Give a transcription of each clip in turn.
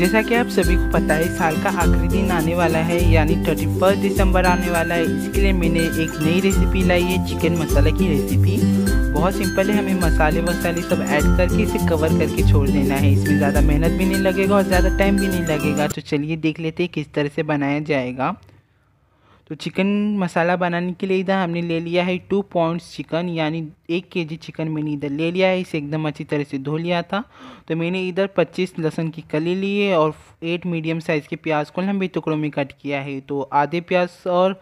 जैसा कि आप सभी को पता है साल का आखिरी दिन आने वाला है यानी थर्टी फर्स्ट दिसंबर आने वाला है इसके लिए मैंने एक नई रेसिपी लाई है चिकन मसाला की रेसिपी बहुत सिंपल है हमें मसाले वसाले सब ऐड करके इसे कवर करके छोड़ देना है इसमें ज़्यादा मेहनत भी नहीं लगेगा और ज़्यादा टाइम भी नहीं लगेगा तो चलिए देख लेते हैं किस तरह से बनाया जाएगा तो चिकन मसाला बनाने के लिए इधर हमने ले लिया है टू पॉइंट्स चिकन यानी एक के जी चिकन मैंने इधर ले लिया है इसे एकदम अच्छी तरह से धो लिया था तो मैंने इधर पच्चीस लहसुन की कली है और एट मीडियम साइज़ के प्याज को लंबे टुकड़ों में कट किया है तो आधे प्याज और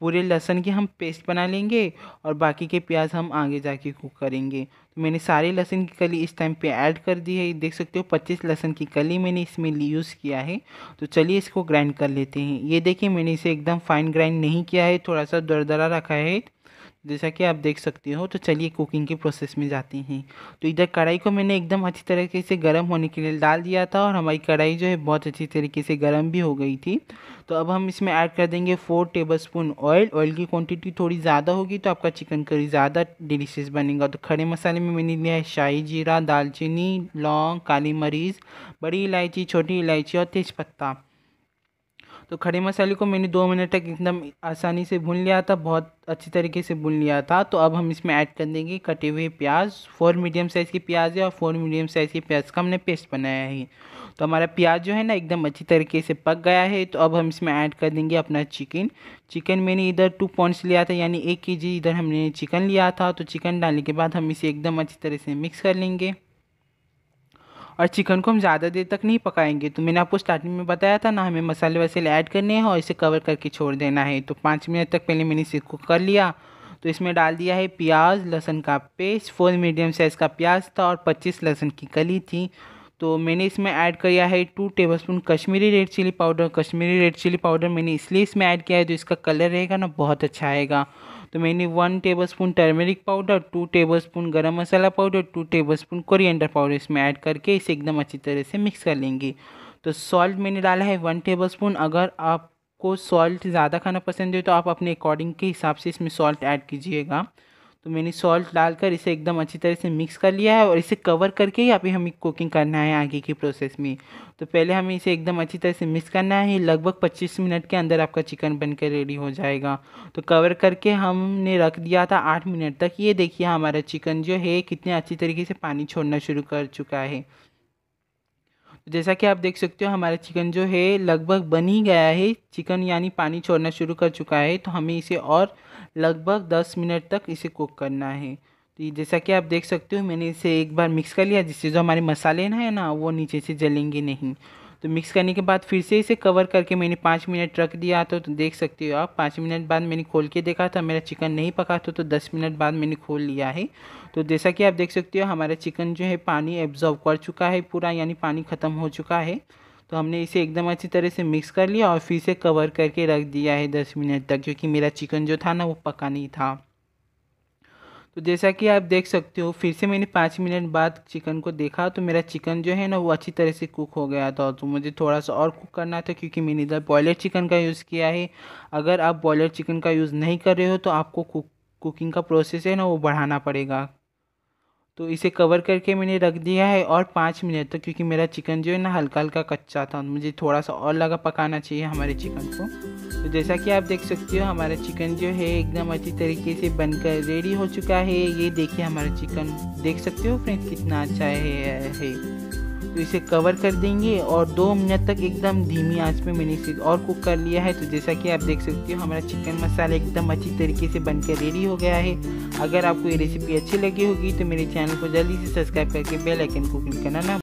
पूरे लहसुन की हम पेस्ट बना लेंगे और बाकी के प्याज हम आगे जाके कुक करेंगे तो मैंने सारे लहसुन की कली इस टाइम पे ऐड कर दी है देख सकते हो पच्चीस लहसुन की कली मैंने इसमें यूज़ किया है तो चलिए इसको ग्राइंड कर लेते हैं ये देखिए मैंने इसे एकदम फाइन ग्राइंड नहीं किया है थोड़ा सा दरदरा रखा है जैसा कि आप देख सकते हो तो चलिए कुकिंग के प्रोसेस में जाते हैं तो इधर कढ़ाई को मैंने एकदम अच्छी तरीके से गर्म होने के लिए डाल दिया था और हमारी कढ़ाई जो है बहुत अच्छी तरीके से गर्म भी हो गई थी तो अब हम इसमें ऐड कर देंगे four tablespoon oil oil की क्वांटिटी थोड़ी ज़्यादा होगी तो आपका चिकन करी ज़्यादा डिलीशियस बनेगा तो खड़े मसाले में मैंने लिया है शाही जीरा दालचीनी लौंग काली मरीच बड़ी इलायची छोटी इलायची और तेज़पत्ता तो खड़े मसाले को मैंने दो मिनट तक एकदम आसानी से भून लिया था बहुत अच्छी तरीके से भून लिया था तो अब हम इसमें ऐड कर देंगे कटे हुए प्याज फोर मीडियम साइज़ के प्याज है और फोर मीडियम साइज़ के प्याज का हमने पेस्ट बनाया है तो हमारा प्याज जो है ना एकदम अच्छी तरीके से पक गया है तो अब हम इसमें ऐड कर देंगे अपना चिकन चिकन मैंने इधर टू पॉइंट्स लिया था यानी एक के इधर हमने चिकन लिया था तो चिकन डालने के बाद हम इसे एकदम अच्छी तरह से मिक्स कर लेंगे और चिकन को हम ज़्यादा देर तक नहीं पकाएंगे तो मैंने आपको स्टार्टिंग में बताया था ना हमें मसाले वसाले ऐड करने हैं और इसे कवर करके छोड़ देना है तो पाँच मिनट तक पहले मैंने इसे कुक कर लिया तो इसमें डाल दिया है प्याज लहसुन का पेस्ट फोर मीडियम साइज़ का प्याज था और पच्चीस लहसुन की कली थी तो मैंने इसमें ऐड किया है two tablespoon Kashmiri red chilli powder Kashmiri red chilli powder मैंने इसलिए इसमें ऐड किया है तो इसका कलर रहेगा ना बहुत अच्छा आएगा तो मैंने one tablespoon turmeric powder two tablespoon garam masala powder two tablespoon coriander powder इसमें ऐड करके इसे एकदम अच्छी तरह से मिक्स कर लेंगे तो सॉल्ट मैंने डाला है वन टेबल स्पून अगर आपको सॉल्ट ज़्यादा खाना पसंद है तो आप अपने अकॉर्डिंग के हिसाब से इसमें सॉल्ट ऐड कीजिएगा तो मैंने सॉल्ट डालकर इसे एकदम अच्छी तरह से मिक्स कर लिया है और इसे कवर करके ही अभी हमें कुकिंग करना है आगे की प्रोसेस में तो पहले हमें इसे एकदम अच्छी तरह से मिक्स करना है लगभग 25 मिनट के अंदर आपका चिकन बनकर रेडी हो जाएगा तो कवर करके हमने रख दिया था आठ मिनट तक ये देखिए हमारा चिकन जो है कितने अच्छी तरीके से पानी छोड़ना शुरू कर चुका है जैसा कि आप देख सकते हो हमारा चिकन जो है लगभग बन ही गया है चिकन यानी पानी छोड़ना शुरू कर चुका है तो हमें इसे और लगभग दस मिनट तक इसे कुक करना है तो जैसा कि आप देख सकते हो मैंने इसे एक बार मिक्स कर लिया जिससे जो हमारे मसाले ना है ना वो नीचे से जलेंगे नहीं तो मिक्स करने के बाद फिर से इसे कवर करके मैंने पाँच मिनट रख दिया तो, तो देख सकते हो आप पाँच मिनट बाद मैंने खोल के देखा था मेरा चिकन नहीं पका था तो दस मिनट बाद मैंने खोल लिया है तो जैसा कि आप देख सकते हो हमारा चिकन जो है पानी एब्जॉर्व कर चुका है पूरा यानी पानी ख़त्म हो चुका है तो हमने इसे एकदम अच्छी तरह से मिक्स कर लिया और फिर से कवर करके रख दिया है दस मिनट तक क्योंकि मेरा चिकन जो था ना वो पका नहीं था तो जैसा कि आप देख सकते हो फिर से मैंने पाँच मिनट बाद चिकन को देखा तो मेरा चिकन जो है ना वो अच्छी तरह से कुक हो गया था तो मुझे थोड़ा सा और कुक करना था क्योंकि मैंने इधर बॉयलर चिकन का यूज़ किया है अगर आप बॉयलर चिकन का यूज़ नहीं कर रहे हो तो आपको कुक कुकिंग का प्रोसेस है ना वो बढ़ाना पड़ेगा तो इसे कवर करके मैंने रख दिया है और पाँच मिनट तक तो क्योंकि मेरा चिकन जो है ना हल्का हल्का कच्चा था मुझे थोड़ा सा और लगा पकाना चाहिए हमारे चिकन को तो जैसा कि आप देख सकते हो हमारा चिकन जो है एकदम अच्छी तरीके से बनकर रेडी हो चुका है ये देखिए हमारा चिकन देख सकते हो फ्रेंड्स कितना अच्छा है, है। तो इसे कवर कर देंगे और दो मिनट तक एकदम धीमी आंच पे मैंने इसे और कुक कर लिया है तो जैसा कि आप देख सकते हो हमारा चिकन मसाला एकदम अच्छी तरीके से बनकर रेडी हो गया है अगर आपको ये रेसिपी अच्छी लगी होगी तो मेरे चैनल को जल्दी से सब्सक्राइब करके बेल आइकन को क्लिक करना ना